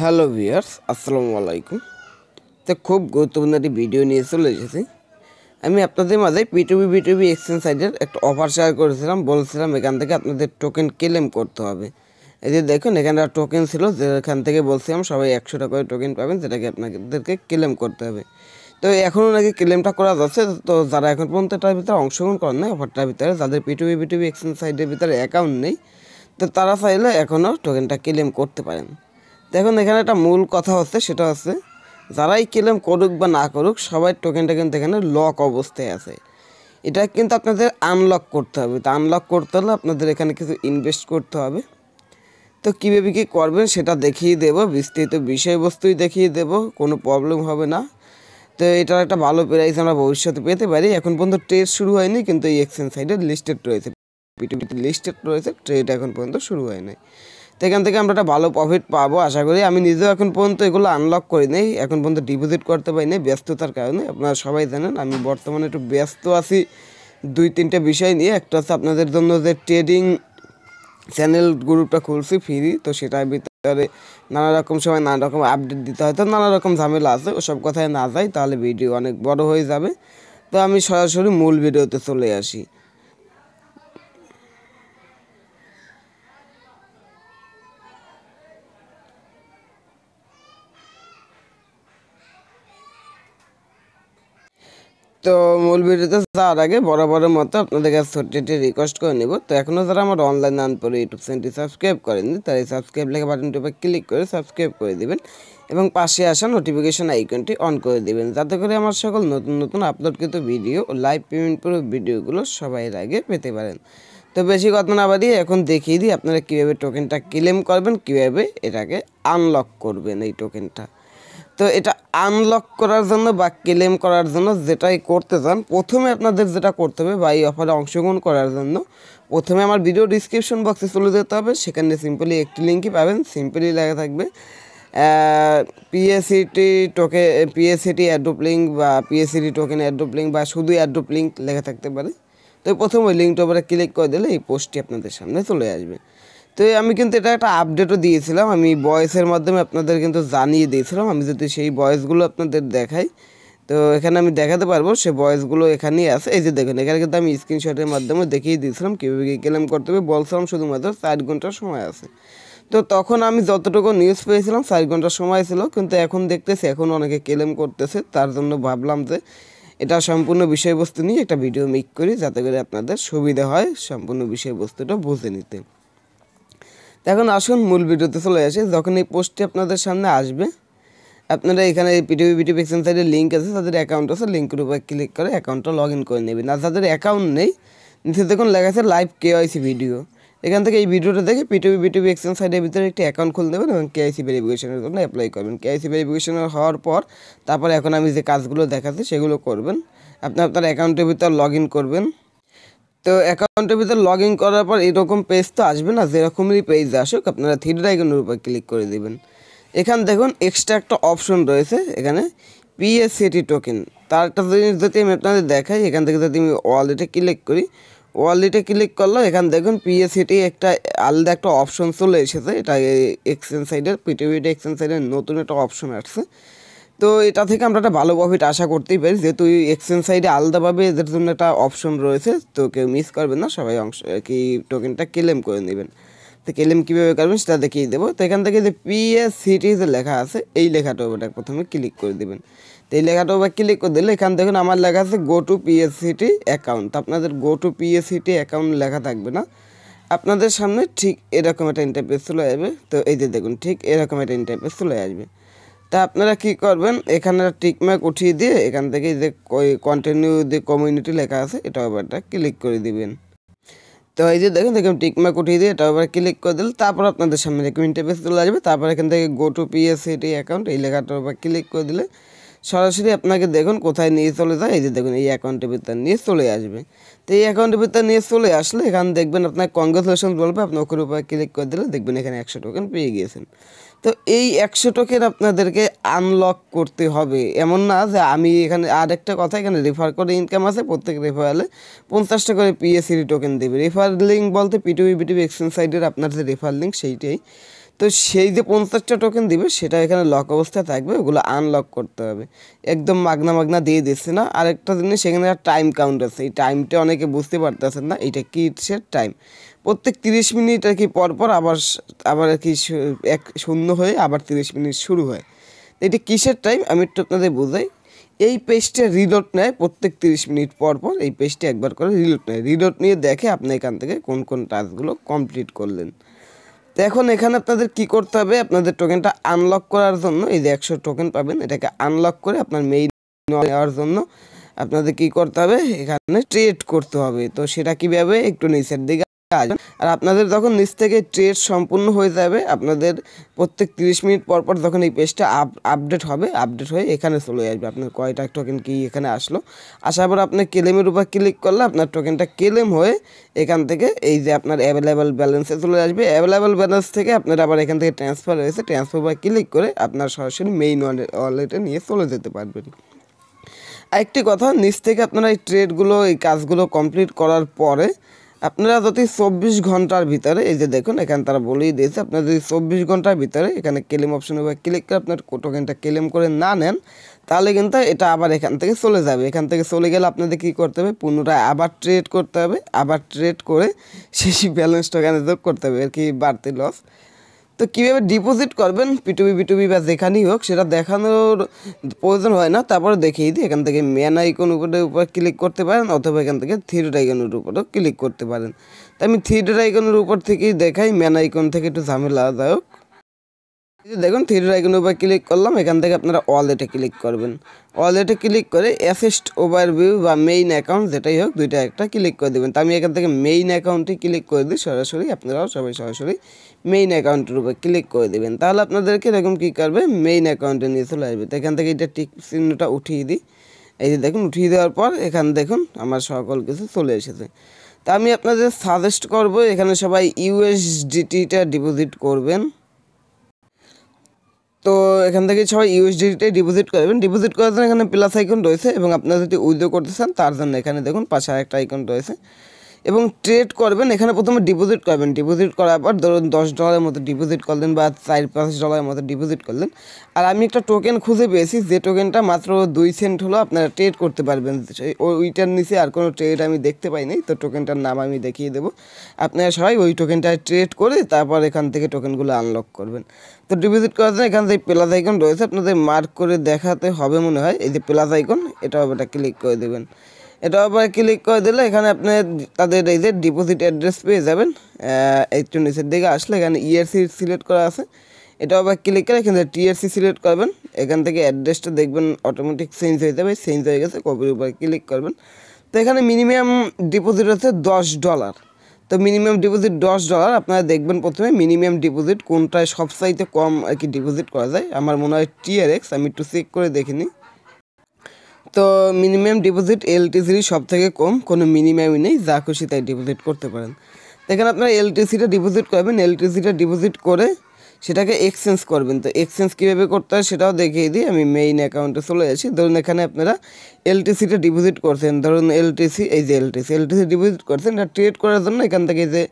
hello viewers আসসালামু আলাইকুম তো খুব গুরুত্বপূর্ণ একটি ভিডিও নিয়ে চলে এসেছি আমি আপনাদের মাঝে পিটুবি পিটুবি এক্সচেঞ্জ সাইডের একটা অফার শেয়ার করেছিলাম বলছিলাম এখান থেকে আপনাদের টোকেন ক্লেম করতে হবে এই যে দেখুন এখানে টোকেন ছিল যেখান থেকে বলছিলাম সবাই একশো টাকা করে টোকেন পাবেন যেটাকে আপনাদেরকে ক্লেম করতে হবে তো এখনও নাকি ক্লেমটা করা যাচ্ছে তো যারা এখন পর্যন্ত এটার ভিতরে অংশগ্রহণ করেন না অফারটার ভিতরে যাদের পিটুবি পিটুবি এক্সচেঞ্জ সাইডের ভিতরে অ্যাকাউন্ট নেই তো তারা চাইলে এখনও টোকেনটা ক্লেম করতে পারেন দেখুন এখানে একটা মূল কথা হচ্ছে সেটা হচ্ছে যারাই ক্লেম করুক বা না করুক সবাই টোকেনটা কিন্তু এখানে লক অবস্থায় আছে এটা কিন্তু আপনাদের আনলক করতে হবে তো আনলক করতে হলে আপনাদের এখানে কিছু ইনভেস্ট করতে হবে তো কীভাবে কী করবেন সেটা দেখিয়ে দেব বিস্তৃত বিষয়বস্তুই দেখিয়ে দেব কোনো প্রবলেম হবে না তো এটার একটা ভালো প্রাইস আমরা ভবিষ্যতে পেতে পারি এখন পর্যন্ত ট্রেড শুরু হয়নি কিন্তু এই এক্সচেঞ্জ সাইডে লিস্টেড রয়েছে পিটিপিটি লিস্টেড রয়েছে ট্রেড এখন পর্যন্ত শুরু হয়নি এখান থেকে আমরা একটা ভালো প্রফিট পাবো আশা করি আমি নিজেও এখন পর্যন্ত এগুলো আনলক করি নেই এখন পর্যন্ত ডিপোজিট করতে পারি নাই ব্যস্ততার কারণে আপনারা সবাই জানেন আমি বর্তমানে একটু ব্যস্ত আছি দুই তিনটা বিষয় নিয়ে একটা হচ্ছে আপনাদের জন্য যে ট্রেডিং চ্যানেল গ্রুপটা খুলছি ফ্রি তো সেটার ভিতরে নানা রকম সময় নানা রকম আপডেট দিতে হয় তো নানা রকম ঝামেলা আছে ওসব কথায় না যাই তাহলে ভিডিও অনেক বড় হয়ে যাবে তো আমি সরাসরি মূল ভিডিওতে চলে আসি তো মূল ভিডিওতে যাওয়ার আগে বরাবরের মতো আপনাদের কাছে ছোট্ট একটি রিকোয়েস্ট করে নেব তো এখনও যারা আমার অনলাইন পরে ইউটিউব চ্যানেলটি সাবস্ক্রাইব করেননি তাই সাবস্ক্রাইব লেখা বাটনটি উপরে ক্লিক করে সাবস্ক্রাইব করে দেবেন এবং পাশে আসা নোটিফিকেশন আইকনটি অন করে দেবেন যাতে করে আমার সকল নতুন নতুন আপলোডকৃত ভিডিও ও লাইভ পেমেন্ট পুরো ভিডিওগুলো সবাই আগে পেতে পারেন তো বেশি কথা না বাড়িয়ে এখন দেখিয়ে দিই আপনারা কীভাবে টোকেনটা ক্লেম করবেন কীভাবে এটাকে আনলক করবেন এই টোকেনটা তো এটা আনলক করার জন্য বা ক্লেম করার জন্য যেটাই করতে চান প্রথমে আপনাদের যেটা করতে হবে বা এই অফারে অংশগ্রহণ করার জন্য প্রথমে আমার ভিডিও ডিসক্রিপশন বক্সে চলে যেতে হবে সেখানে সিম্পলি একটি লিঙ্কই পাবেন সিম্পলি লেখা থাকবে পিএসিটি টোকে পিএসিটি অ্যাড্রপ লিঙ্ক বা পিএসিটি টোকেন অ্যাড্রপ লিঙ্ক বা শুধু অ্যাড্রপ লিঙ্ক লেখা থাকতে পারে তো প্রথম ওই লিঙ্কটা ওপরে ক্লিক করে দিলে এই পোস্টটি আপনাদের সামনে চলে আসবে তো আমি কিন্তু এটা একটা আপডেটও দিয়েছিলাম আমি বয়সের মাধ্যমে আপনাদের কিন্তু জানিয়ে দিয়েছিলাম আমি যদি সেই বয়েসগুলো আপনাদের দেখাই তো এখানে আমি দেখাতে পারবো সে বয়েসগুলো এখানেই আছে এই যে দেখুন এখানে কিন্তু আমি স্ক্রিনশটের মাধ্যমে দেখিয়ে দিয়েছিলাম কীভাবে কী ক্লেম করতে হবে বলছিলাম শুধুমাত্র চার ঘন্টার সময় আছে তো তখন আমি যতটুকু নিউজ পেয়েছিলাম চার ঘন্টার সময় ছিল কিন্তু এখন দেখতেছি এখন অনেকে ক্লেম করতেছে তার জন্য ভাবলাম যে এটা সম্পূর্ণ বিষয়বস্তু নিয়ে একটা ভিডিও মেক করি যাতে করে আপনাদের সুবিধা হয় সম্পূর্ণ বিষয়বস্তুটা বুঝে নিতে এখন আসুন মূল ভিডিওতে চলে আসে যখন এই পোস্টটি আপনাদের সামনে আসবে আপনারা এখানে পিটিভি পিটিভি এক্সচেঞ্জ সাইডের লিঙ্ক আছে তাদের অ্যাকাউন্ট আছে লিঙ্কের উপরে ক্লিক করে অ্যাকাউন্টটা লগ ইন করে নেবেন আর যাদের অ্যাকাউন্ট নেই নিচে দেখুন লেখা আছে লাইভ কেওয়াইসি ভিডিও এখান থেকে এই ভিডিওটা দেখে পিটিভি পিটিভি এক্সেন সাইডের ভিতরে একটি অ্যাকাউন্ট খুলে দেবেন এবং কেআইসি ভেরিফিকেশনের জন্য অ্যাপ্লাই করবেন কেআইসি ভেরিফিকেশনের হওয়ার পর তারপর এখন আমি যে কাজগুলো দেখাচ্ছি সেগুলো করবেন আপনি আপনার অ্যাকাউন্টের ভিতর লগ ইন করবেন তো অ্যাকাউন্টের ভিতরে লগ ইন করার পর এরকম পেজ তো আসবে না যেরকমই পেজ আসুক আপনারা থ্রি ড্রাইগনের উপর ক্লিক করে দেবেন এখান দেখুন এক্সট্রা একটা অপশন রয়েছে এখানে পিএসএটি টোকেন তার একটা জিনিস যদি আমি আপনাদের দেখাই এখান থেকে যদি আমি ওয়ালেটে ক্লিক করি ওয়ালেটে ক্লিক করলে এখান দেখুন পিএসএটি একটা আলাদা একটা অপশন চলে এসেছে এটা এক্সচেঞ্জ সাইডের পিটিভিটি এক্সচেঞ্জ সাইডের নতুন একটা অপশন আসছে তো এটা থেকে আমরা একটা ভালো প্রফিট আশা করতেই পারি যেহেতু এক্সচেঞ্জ সাইডে আলাদাভাবে এদের জন্য একটা অপশন রয়েছে তো কেউ মিস করবেন না সবাই অংশ কি টোকেনটা ক্লেম করে নেবেন তো ক্লেম কীভাবে করবেন সেটা দেখিয়ে দেবো তো এখান থেকে যে পিএসসিটি যে লেখা আছে এই লেখাটা ওটা প্রথমে ক্লিক করে দেবেন তো এই লেখাটা ওবার ক্লিক করে দিলে এখান দেখুন আমার লেখা আছে গো টু পিএসসিটি অ্যাকাউন্ট আপনাদের গো টু পিএসসিটি অ্যাকাউন্ট লেখা থাকবে না আপনাদের সামনে ঠিক এরকম একটা ইন্টারপেস চলে আসবে তো এই যে দেখুন ঠিক এরকম একটা ইন্টারপেস চলে আসবে তা আপনারা কি করবেন এখানে টিকমার্ক উঠিয়ে দিয়ে এখান থেকে যে কন্টিনিউ যে কমিউনিটি লেখা আছে এটা ওভারটা ক্লিক করে দিবেন তো এই যে দেখেন দেখুন টিকমার্ক উঠিয়ে দিয়ে এটা ওভার ক্লিক করে দিল তারপর আপনাদের সামনে দেখুন ইন্টারফেস চলে আসবে তারপর এখান থেকে গো টু পিএসসিটি অ্যাকাউন্ট এই লেখাটার উপর ক্লিক করে দিলে সরাসরি আপনাকে দেখুন কোথায় নিয়ে চলে যায় এই যে দেখুন এই অ্যাকাউন্টের ভিতরে নিয়ে চলে আসবে তো এই অ্যাকাউন্টের ভিতরে নিয়ে চলে আসলে এখানে দেখবেন আপনার কংগ্রেচুলেশন বলবে আপনি ওখানে উপরে ক্লিক করে দিলে দেখবেন এখানে একশো টোকেন পেয়ে গিয়েছেন তো এই একশো টোকেন আপনাদেরকে আনলক করতে হবে এমন না যে আমি এখানে আর একটা কথা এখানে রেফার করে ইনকাম আছে প্রত্যেক রেফারেলে পঞ্চাশটা করে পিএসসি টোকেন দেবে রেফার লিঙ্ক বলতে পিটিভি বিটিভি এক্সচেঞ্জ সাইডের আপনার যে রেফার লিঙ্ক সেইটাই তো সেই যে পঞ্চাশটা টোকেন দিবে সেটা এখানে লক অবস্থায় থাকবে ওগুলো আনলক করতে হবে একদম মাগনা মাগনা দিয়ে দিচ্ছে না আরেকটা জিনিস সেখানে টাইম কাউন্ট আছে এই টাইমটা অনেকে বুঝতে পারতেছেন না এটা কি সে টাইম প্রত্যেক তিরিশ মিনিট আর কি পরপর আবার আবার আর কি এক শূন্য হয়ে আবার তিরিশ মিনিট শুরু হয় এটা কিসের টাইম আমি একটু আপনাদের বোঝাই এই পেজটা রিলোট নেয় প্রত্যেক তিরিশ মিনিট পর পর এই পেজটা একবার করে রিলোট নেয় রিলোট নিয়ে দেখে আপনি এখান থেকে কোন কোন টাস্কগুলো কমপ্লিট করলেন তো এখন এখানে আপনাদের কি করতে হবে আপনাদের টোকেনটা আনলক করার জন্য এই যে একশো টোকেন পাবেন এটাকে আনলক করে আপনার মেইন নেওয়ার জন্য আপনাদের কি করতে হবে এখানে ট্রেড করতে হবে তো সেটা কীভাবে একটু নিচের দিকে কাজ আর আপনাদের যখন নিচ থেকে ট্রেড সম্পূর্ণ হয়ে যাবে আপনাদের প্রত্যেক 30 মিনিট পর পর যখন এই পেজটা আপ আপডেট হবে আপডেট হয়ে এখানে চলে আসবে আপনার কয়টা টোকেন কি এখানে আসলো আসার পর আপনি কেলেমের উপর ক্লিক করলে আপনার টোকেনটা কেলেম হয়ে এখান থেকে এই যে আপনার অ্যাভেলেবেল ব্যালেন্সে চলে আসবে অ্যাভেলেবেল ব্যালেন্স থেকে আপনার আবার এখান থেকে ট্রান্সফার হয়েছে ট্রান্সফার বা ক্লিক করে আপনার সরাসরি মেইন ওয়ালেটে নিয়ে চলে যেতে পারবেন আরেকটি কথা নিচ থেকে আপনারা এই ট্রেডগুলো এই কাজগুলো কমপ্লিট করার পরে আপনারা যদি চব্বিশ ঘন্টার ভিতরে এই যে দেখুন এখানে তারা বলেই দিয়েছে আপনারা যদি চব্বিশ ঘন্টার ভিতরে এখানে ক্লেম অপশন ক্লিক করে আপনার টোকেনটা ক্লেম করে না নেন তাহলে কিন্তু এটা আবার এখান থেকে চলে যাবে এখান থেকে চলে গেলে আপনাদের কী করতে হবে পুনরায় আবার ট্রেড করতে হবে আবার ট্রেড করে সেই ব্যালেন্স টোকেনে যোগ করতে হবে আর কি বাড়তি লস তো কীভাবে ডিপোজিট করবেন পিটুবি পিটুবি বা যেখানেই হোক সেটা দেখানোর প্রয়োজন হয় না তারপরে দেখিয়ে দিই এখান থেকে ম্যান আইকন উপরে উপর ক্লিক করতে পারেন অথবা এখান থেকে থ্রি আইকনের উপরেও ক্লিক করতে পারেন তো আমি থ্রি আইকনের উপর থেকেই দেখাই ম্যান আইকন থেকে একটু ঝামেলা যাই হোক দেখুন থ্রি আইকন উপর ক্লিক করলাম এখান থেকে আপনারা ওয়ালেটে ক্লিক করবেন ওয়ালেটে ক্লিক করে অ্যাসেস্ট ওভারভিউ বা মেইন অ্যাকাউন্ট যেটাই হোক দুইটা একটা ক্লিক করে দেবেন তা আমি এখান থেকে মেইন অ্যাকাউন্টে ক্লিক করে দিই সরাসরি আপনারাও সবাই সরাসরি মেইন অ্যাকাউন্টের উপর ক্লিক করে দেবেন তাহলে আপনাদেরকে এরকম কী করবে মেইন অ্যাকাউন্টে নিয়ে চলে আসবে তো এখান থেকে এটা টিক চিহ্নটা উঠিয়ে দিই এই যে দেখুন উঠিয়ে দেওয়ার পর এখানে দেখুন আমার সকল কিছু চলে এসেছে তা আমি আপনাদের সাজেস্ট করব এখানে সবাই ইউএসডিটিটা ডিপোজিট করবেন তো এখান থেকে সবাই ইউএসডিটাই ডিপোজিট করবেন ডিপোজিট করার জন্য এখানে প্লাস আইকন রয়েছে এবং আপনারা যদি উইথড্র করতে চান তার জন্য এখানে দেখুন পাশে আরেকটা আইকন রয়েছে এবং ট্রেড করবেন এখানে প্রথমে ডিপোজিট করবেন ডিপোজিট করার পর ধরুন দশ ডলারের মতো ডিপোজিট করলেন বা চার পাঁচ ডলারের মতো ডিপোজিট করলেন আর আমি একটা টোকেন খুঁজে পেয়েছি যে টোকেনটা মাত্র দুই সেন্ট হলো আপনারা ট্রেড করতে পারবেন ওইটার নিচে আর কোনো ট্রেড আমি দেখতে পাইনি তো টোকেনটার নাম আমি দেখিয়ে দেবো আপনারা সবাই ওই টোকেনটা ট্রেড করে তারপর এখান থেকে টোকেনগুলো আনলক করবেন তো ডিপোজিট করার জন্য এখান থেকে প্লাস আইকন রয়েছে আপনাদের মার্ক করে দেখাতে হবে মনে হয় এই যে প্লাস আইকন এটা ওটা ক্লিক করে দেবেন এটা আবার ক্লিক করে দিলে এখানে আপনি তাদের এই যে ডিপোজিট অ্যাড্রেস পেয়ে যাবেন একটু নিচের দিকে আসলে এখানে ইয়ারসি e সিলেক্ট করা আছে এটা আবার ক্লিক করে এখান থেকে টিআরসি সিলেক্ট করবেন এখান থেকে অ্যাড্রেসটা দেখবেন অটোমেটিক চেঞ্জ হয়ে যাবে চেঞ্জ হয়ে গেছে কপির উপরে ক্লিক করবেন তো এখানে মিনিমাম ডিপোজিট হচ্ছে দশ ডলার তো মিনিমাম ডিপোজিট দশ ডলার আপনারা দেখবেন প্রথমে মিনিমাম ডিপোজিট কোনটায় সবসাইতে কম আর কি ডিপোজিট করা যায় আমার মনে হয় টিআরএক্স আমি একটু চেক করে দেখিনি তো মিনিমাম ডিপোজিট এলটিসির সব থেকে কম কোনো মিনিমামই নেই যা খুশি তাই ডিপোজিট করতে পারেন দেখেন আপনারা এলটিসিটা ডিপোজিট করবেন এলটিসিটা ডিপোজিট করে সেটাকে এক্সচেঞ্জ করবেন তো এক্সচেঞ্জ কীভাবে করতে হয় সেটাও দেখিয়ে দিই আমি মেইন অ্যাকাউন্টে চলে যাচ্ছি ধরুন এখানে আপনারা এলটিসিটা ডিপোজিট করছেন ধরুন এলটিসি এই যে এলটিসি এলটিসি ডিপোজিট করছেন এটা ট্রেড করার জন্য এখান থেকে যে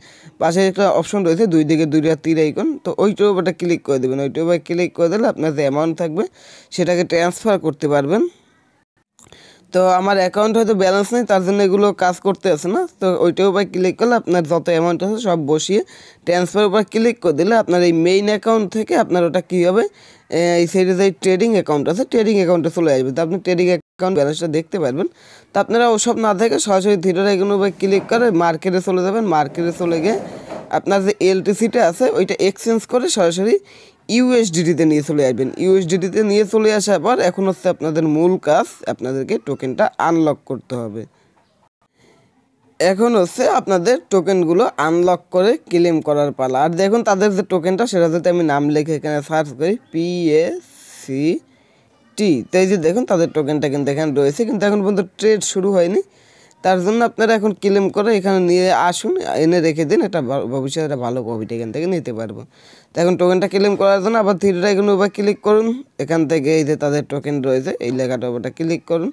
পাশে একটা অপশন রয়েছে দুই দিকে দুই রাত তীর আইকন তো ওইটার উপরটা ক্লিক করে দেবেন ওইটার উপরে ক্লিক করে দিলে আপনার যে অ্যামাউন্ট থাকবে সেটাকে ট্রান্সফার করতে পারবেন তো আমার অ্যাকাউন্ট হয়তো ব্যালেন্স নেই তার জন্য এগুলো কাজ করতে আছে না তো ওইটার উপর ক্লিক করলে আপনার যত অ্যামাউন্ট আছে সব বসিয়ে ট্রান্সফার উপর ক্লিক করে দিলে আপনার এই মেইন অ্যাকাউন্ট থেকে আপনার ওটা কী হবে এই সাইডে যে ট্রেডিং অ্যাকাউন্ট আছে ট্রেডিং অ্যাকাউন্টে চলে আসবে তো আপনি ট্রেডিং অ্যাকাউন্ট ব্যালেন্সটা দেখতে পারবেন তো আপনারা ওসব না দেখে সরাসরি ধীরে এগুলো উপর ক্লিক করে মার্কেটে চলে যাবেন মার্কেটে চলে গিয়ে আপনার যে এলটিসিটা আছে ওইটা এক্সচেঞ্জ করে সরাসরি ইউএসডিটিতে নিয়ে চলে আসবেন ইউএসডিটিতে নিয়ে চলে আসার পর এখন হচ্ছে আপনাদের মূল কাজ আপনাদেরকে টোকেনটা আনলক করতে হবে এখন হচ্ছে আপনাদের টোকেনগুলো আনলক করে ক্লেম করার পালা আর দেখুন তাদের যে টোকেনটা সেটা যদি আমি নাম লিখে এখানে সার্চ করি পি এ সি টি তো এই যে দেখুন তাদের টোকেনটা কিন্তু এখানে রয়েছে কিন্তু এখন পর্যন্ত ট্রেড শুরু হয়নি তার জন্য আপনারা এখন ক্লেম করে এখানে নিয়ে আসুন এনে রেখে দিন এটা ভবিষ্যতে একটা ভালো প্রফিট এখান থেকে নিতে পারবো তো এখন টোকেনটা ক্লেম করার জন্য আবার থ্রি ড্রাগন উপর ক্লিক করুন এখান থেকে এই যে তাদের টোকেন রয়েছে এই লেখাটা ওটা ক্লিক করুন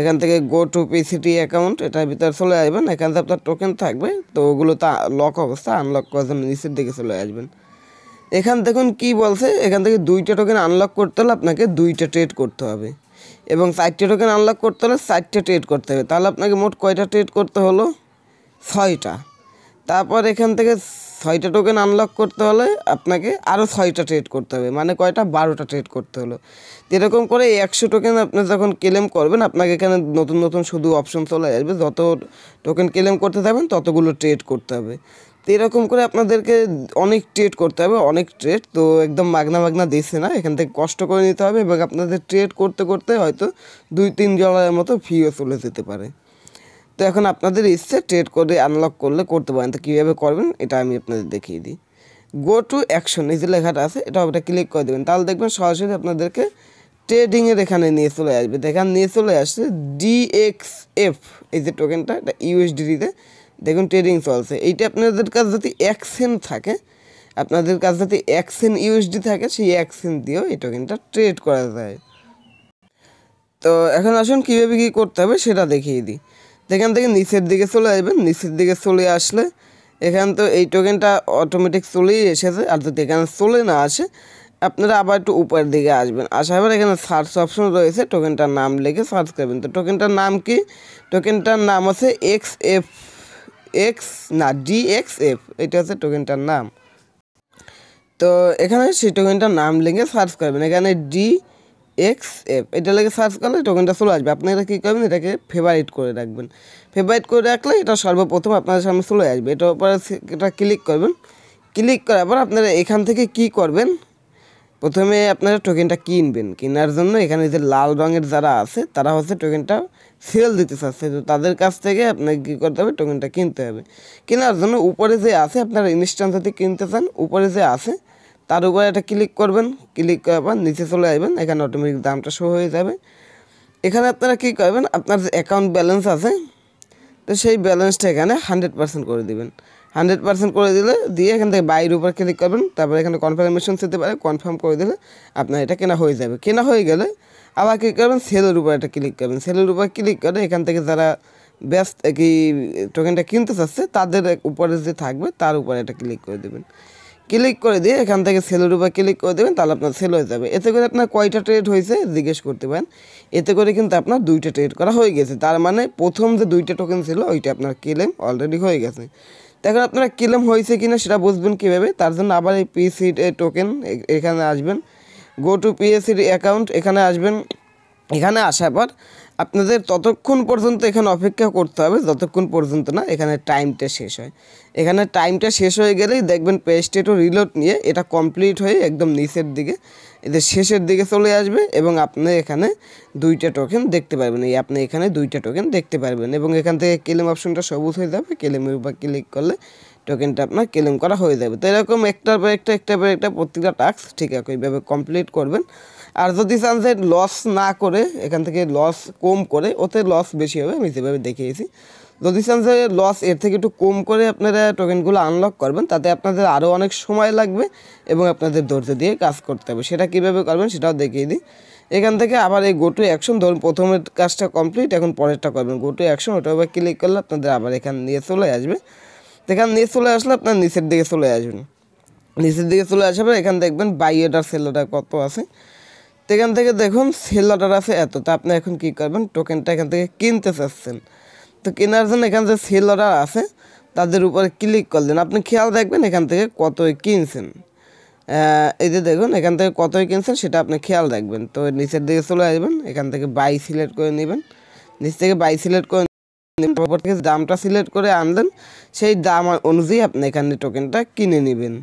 এখান থেকে গো টু পিসিটি অ্যাকাউন্ট এটার ভিতরে চলে আসবেন এখান থেকে আপনার টোকেন থাকবে তো ওগুলো তো লক অবস্থা আনলক করার জন্য নিচের দিকে চলে আসবেন এখান দেখুন কি বলছে এখান থেকে দুইটা টোকেন আনলক করতে হলে আপনাকে দুইটা ট্রেড করতে হবে এবং চারটে টোকেন আনলক করতে হলে চারটে ট্রেড করতে হবে তাহলে আপনাকে মোট কয়টা ট্রেড করতে হলো ছয়টা তারপর এখান থেকে ছয়টা টোকেন আনলক করতে হলে আপনাকে আরও ছয়টা ট্রেড করতে হবে মানে কয়টা বারোটা ট্রেড করতে হলো এরকম করে একশো টোকেন আপনি যখন ক্লেম করবেন আপনাকে এখানে নতুন নতুন শুধু অপশন চলে আসবে যত টোকেন ক্লেম করতে যাবেন ততগুলো ট্রেড করতে হবে তো এরকম করে আপনাদেরকে অনেক ট্রেড করতে হবে অনেক ট্রেড তো একদম মাগনা মাগনা দিচ্ছে না এখান থেকে কষ্ট করে নিতে হবে এবং আপনাদের ট্রেড করতে করতে হয়তো দুই তিন জলের মতো ফিও চলে যেতে পারে তো এখন আপনাদের ইচ্ছে ট্রেড করে আনলক করলে করতে পারেন তো কীভাবে করবেন এটা আমি আপনাদের দেখিয়ে দিই গো টু অ্যাকশন এই যে লেখাটা আছে এটা ওটা ক্লিক করে দেবেন তাহলে দেখবেন সরাসরি আপনাদেরকে ট্রেডিংয়ের এখানে নিয়ে চলে আসবে এখানে নিয়ে চলে আসছে এফ এই যে টোকেনটা এটা ইউএসডিতে দেখুন ট্রেডিং চলছে এইটা আপনাদের কাছে যদি এক সেন্ট থাকে আপনাদের কাছে যদি এক ইউএসডি থাকে সেই এক দিয়েও এই টোকেনটা ট্রেড করা যায় তো এখন আসুন কীভাবে কী করতে হবে সেটা দেখিয়ে দিই এখান থেকে নিচের দিকে চলে আসবেন নিচের দিকে চলে আসলে এখান তো এই টোকেনটা অটোমেটিক চলেই এসেছে আর যদি এখানে চলে না আসে আপনারা আবার একটু উপরের দিকে আসবেন আসা আবার এখানে সার্চ অপশন রয়েছে টোকেনটার নাম লিখে সার্চ করবেন তো টোকেনটার নাম কি টোকেনটার নাম আছে এক্স এফ এক্স না ডি এক্স এফ এটা হচ্ছে টোকেনটার নাম তো এখানে সেই টোকেনটার নাম লিখে সার্চ করবেন এখানে ডি এক্স এফ এটা লেগে সার্চ করলে টোকেনটা চলে আসবে আপনি এটা কী করবেন এটাকে ফেভারিট করে রাখবেন ফেভারিট করে রাখলে এটা সর্বপ্রথম আপনাদের সামনে চলে আসবে এটার উপরে এটা ক্লিক করবেন ক্লিক করার পর আপনারা এখান থেকে কি করবেন প্রথমে আপনারা টোকেনটা কিনবেন কেনার জন্য এখানে যে লাল রঙের যারা আছে তারা হচ্ছে টোকেনটা সেল দিতে চাচ্ছে তো তাদের কাছ থেকে আপনাকে কী করতে হবে টোকেনটা কিনতে হবে কেনার জন্য উপরে যে আছে আপনার ইনস্ট্যান্ট যদি কিনতে চান উপরে যে আছে তার উপরে এটা ক্লিক করবেন ক্লিক করার আবার নিচে চলে আসবেন এখানে অটোমেটিক দামটা শো হয়ে যাবে এখানে আপনারা কী করবেন আপনার যে অ্যাকাউন্ট ব্যালেন্স আছে তো সেই ব্যালেন্সটা এখানে হান্ড্রেড পার্সেন্ট করে দেবেন হান্ড্রেড পার্সেন্ট করে দিলে দিয়ে এখান থেকে বাইরের উপর ক্লিক করবেন তারপরে এখানে কনফার্মেশন দিতে পারে কনফার্ম করে দিলে আপনার এটা কেনা হয়ে যাবে কেনা হয়ে গেলে আবার কী করবেন সেলের উপর একটা ক্লিক করবেন সেলের উপর ক্লিক করে এখান থেকে যারা ব্যস্ত কি টোকেনটা কিনতে চাচ্ছে তাদের উপরে যে থাকবে তার উপরে একটা ক্লিক করে দেবেন ক্লিক করে দিয়ে এখান থেকে সেলের উপর ক্লিক করে দেবেন তাহলে আপনার সেল হয়ে যাবে এতে করে আপনার কয়টা ট্রেড হয়েছে জিজ্ঞেস করতে পারেন এতে করে কিন্তু আপনার দুইটা ট্রেড করা হয়ে গেছে তার মানে প্রথম যে দুইটা টোকেন ছিল ওইটা আপনার ক্লেম অলরেডি হয়ে গেছে এখন আপনারা ক্লেম হয়েছে কিনা সেটা বুঝবেন কীভাবে তার জন্য আবার এই পিসি টোকেন এখানে আসবেন গো টু পিএসসির অ্যাকাউন্ট এখানে আসবেন এখানে আসার পর আপনাদের ততক্ষণ পর্যন্ত এখানে অপেক্ষা করতে হবে যতক্ষণ পর্যন্ত না এখানে টাইমটা শেষ হয় এখানে টাইমটা শেষ হয়ে গেলেই দেখবেন পেজটা ও রিলোড নিয়ে এটা কমপ্লিট হয়ে একদম নিচের দিকে এদের শেষের দিকে চলে আসবে এবং আপনি এখানে দুইটা টোকেন দেখতে পারবেন এই আপনি এখানে দুইটা টোকেন দেখতে পারবেন এবং এখান থেকে ক্লেম অপশনটা সবুজ হয়ে যাবে ক্লেমের উপর ক্লিক করলে টোকেনটা আপনার ক্লেম করা হয়ে যাবে তো এরকম একটার পর একটা একটার পর একটা প্রত্যেকটা টাস্ক ঠিক একইভাবে কমপ্লিট করবেন আর যদি চান যে লস না করে এখান থেকে লস কম করে ওতে লস বেশি হবে আমি যেভাবে দেখিয়েছি যদি চান যে লস এর থেকে একটু কম করে আপনারা টোকেনগুলো আনলক করবেন তাতে আপনাদের আরও অনেক সময় লাগবে এবং আপনাদের ধৈর্য দিয়ে কাজ করতে হবে সেটা কীভাবে করবেন সেটাও দেখিয়ে দিই এখান থেকে আবার এই গো টু অ্যাকশন ধরুন প্রথমের কাজটা কমপ্লিট এখন পরেরটা করবেন গো টু অ্যাকশন ওটা আবার ক্লিক করলে আপনাদের আবার এখান নিয়ে চলে আসবে এখান নিয়ে চলে আসলে আপনার নিচের দিকে চলে আসবেন নিচের দিকে চলে আসবে এখান দেখবেন বাইয়েটার সেলাটা কত আছে তো এখান থেকে দেখুন সেল আছে এত তো আপনি এখন কি করবেন টোকেনটা এখান থেকে কিনতে চাচ্ছেন তো কেনার জন্য এখান যে সেল আছে তাদের উপরে ক্লিক করলেন আপনি খেয়াল দেখবেন এখান থেকে কতই কিনছেন এই যে দেখুন এখান থেকে কতই কিনছেন সেটা আপনি খেয়াল রাখবেন তো নিচের দিকে চলে আসবেন এখান থেকে বাই সিলেক্ট করে নেবেন নিচ থেকে বাই সিলেক্ট করে পেপার থেকে দামটা সিলেক্ট করে আনলেন সেই দাম অনুযায়ী আপনি এখান থেকে টোকেনটা কিনে নেবেন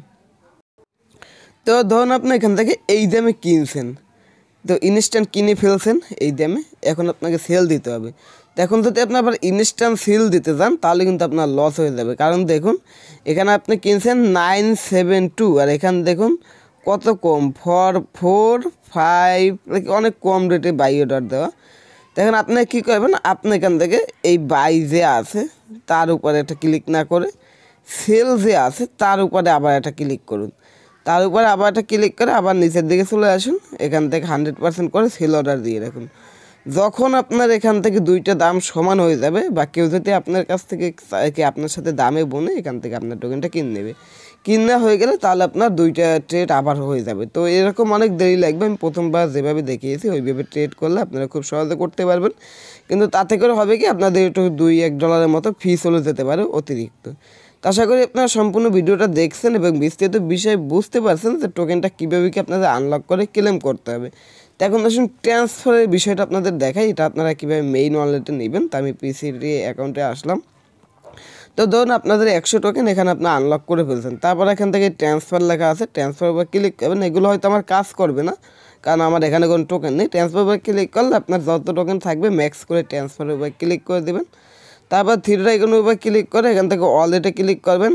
তো ধরুন আপনি এখান থেকে এই দামে কিনছেন তো ইনস্ট্যান্ট কিনে ফেলছেন এই দামে এখন আপনাকে সেল দিতে হবে তো এখন যদি আপনি আবার ইনস্ট্যান্ট সেল দিতে যান তাহলে কিন্তু আপনার লস হয়ে যাবে কারণ দেখুন এখানে আপনি কিনছেন নাইন সেভেন টু আর এখানে দেখুন কত কম ফর ফোর ফাইভ অনেক কম রেটে বাই অর্ডার দেওয়া দেখেন আপনি কি করবেন আপনি এখান থেকে এই বাই যে আছে তার উপরে একটা ক্লিক না করে সেল যে আছে তার উপরে আবার একটা ক্লিক করুন তার উপরে আবার একটা ক্লিক করে আবার নিচের দিকে চলে আসুন এখান থেকে হান্ড্রেড পার্সেন্ট করে সেল অর্ডার দিয়ে রাখুন যখন আপনার এখান থেকে দুইটা দাম সমান হয়ে যাবে বা কেউ যদি আপনার কাছ থেকে আপনার সাথে দামে বনে এখান থেকে আপনার টোকেনটা কিনে নেবে কিনা হয়ে গেলে তাহলে আপনার দুইটা ট্রেড আবার হয়ে যাবে তো এরকম অনেক দেরি লাগবে আমি প্রথমবার যেভাবে দেখিয়েছি ওইভাবে ট্রেড করলে আপনারা খুব সহজে করতে পারবেন কিন্তু তাতে করে হবে কি আপনাদের একটু দুই এক ডলারের মতো ফি চলে যেতে পারে অতিরিক্ত তো আশা করি আপনারা সম্পূর্ণ ভিডিওটা দেখছেন এবং বিস্তারিত বিষয়ে বুঝতে পারছেন যে টোকেনটা কীভাবে কি আপনাদের আনলক করে ক্লেম করতে হবে তো এখন আসুন ট্রান্সফারের বিষয়টা আপনাদের দেখাই এটা আপনারা কীভাবে মেইন ওয়ালেটে নেবেন তো আমি পিসিডি অ্যাকাউন্টে আসলাম তো ধরুন আপনাদের একশো টোকেন এখানে আপনি আনলক করে ফেলছেন তারপর এখান থেকে ট্রান্সফার লেখা আছে ট্রান্সফার বা ক্লিক করবেন এগুলো হয়তো আমার কাজ করবে না কারণ আমার এখানে কোনো টোকেন নেই ট্রান্সফার বা ক্লিক করলে আপনার যত টোকেন থাকবে ম্যাক্স করে ট্রান্সফার উপর ক্লিক করে দেবেন তারপর থ্রি আইকনের উপর ক্লিক করে এখান থেকে ওয়ালেটে ক্লিক করবেন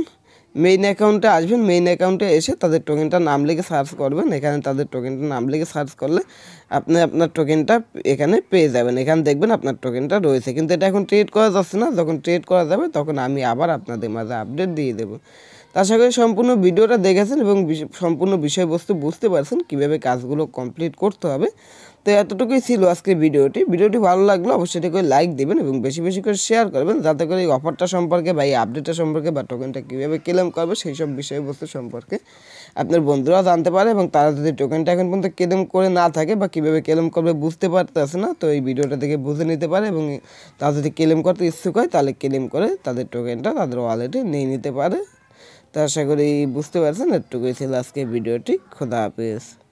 মেইন অ্যাকাউন্টে আসবেন মেইন অ্যাকাউন্টে এসে তাদের টোকেনটা নাম লিখে সার্চ করবেন এখানে তাদের টোকেনটা নাম লিখে সার্চ করলে আপনি আপনার টোকেনটা এখানে পেয়ে যাবেন এখানে দেখবেন আপনার টোকেনটা রয়েছে কিন্তু এটা এখন ট্রেড করা যাচ্ছে না যখন ট্রেড করা যাবে তখন আমি আবার আপনাদের মাঝে আপডেট দিয়ে দেবো আশা করি সম্পূর্ণ ভিডিওটা দেখেছেন এবং সম্পূর্ণ বিষয়বস্তু বুঝতে পারছেন কিভাবে কাজগুলো কমপ্লিট করতে হবে তো এতটুকুই ছিল আজকের ভিডিওটি ভিডিওটি ভালো লাগলো অবশ্যই করে লাইক দেবেন এবং বেশি বেশি করে শেয়ার করবেন যাতে করে এই অফারটা সম্পর্কে বা এই আপডেটটা সম্পর্কে বা টোকেনটা কীভাবে ক্লেম করবে সেই সব বিষয়বস্তু সম্পর্কে আপনার বন্ধুরা জানতে পারে এবং তারা যদি টোকেনটা এখন পর্যন্ত ক্লেম করে না থাকে বা কীভাবে ক্লেম করবে বুঝতে পারতেছে না তো এই ভিডিওটা দেখে বুঝে নিতে পারে এবং তারা যদি ক্লেম করতে ইচ্ছুক হয় তাহলে ক্লেম করে তাদের টোকেনটা তাদের ওয়ালেটে নিয়ে নিতে পারে তো আশা করি বুঝতে পারছেন এটুকুই ছিল আজকে ভিডিওটি খোদা হাফিজ